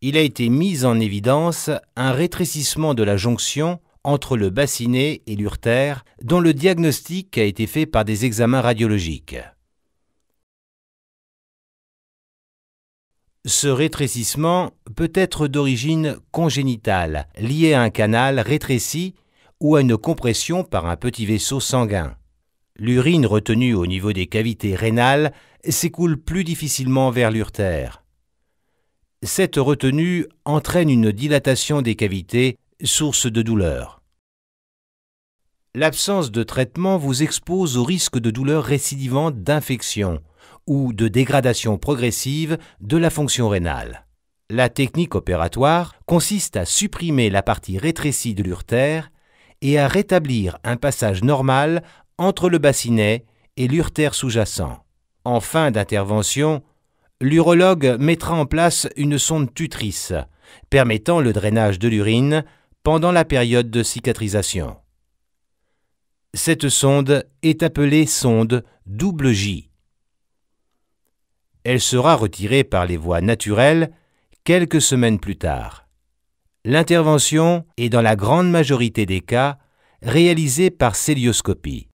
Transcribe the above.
il a été mis en évidence un rétrécissement de la jonction entre le bassinet et l'urtère dont le diagnostic a été fait par des examens radiologiques. Ce rétrécissement peut être d'origine congénitale, lié à un canal rétréci ou à une compression par un petit vaisseau sanguin. L'urine retenue au niveau des cavités rénales s'écoule plus difficilement vers l'urtère cette retenue entraîne une dilatation des cavités, source de douleur. L'absence de traitement vous expose au risque de douleurs récidivantes d'infection ou de dégradation progressive de la fonction rénale. La technique opératoire consiste à supprimer la partie rétrécie de l'urtère et à rétablir un passage normal entre le bassinet et l'urtère sous-jacent. En fin d'intervention, l'urologue mettra en place une sonde tutrice permettant le drainage de l'urine pendant la période de cicatrisation. Cette sonde est appelée sonde double J. Elle sera retirée par les voies naturelles quelques semaines plus tard. L'intervention est dans la grande majorité des cas réalisée par célioscopie.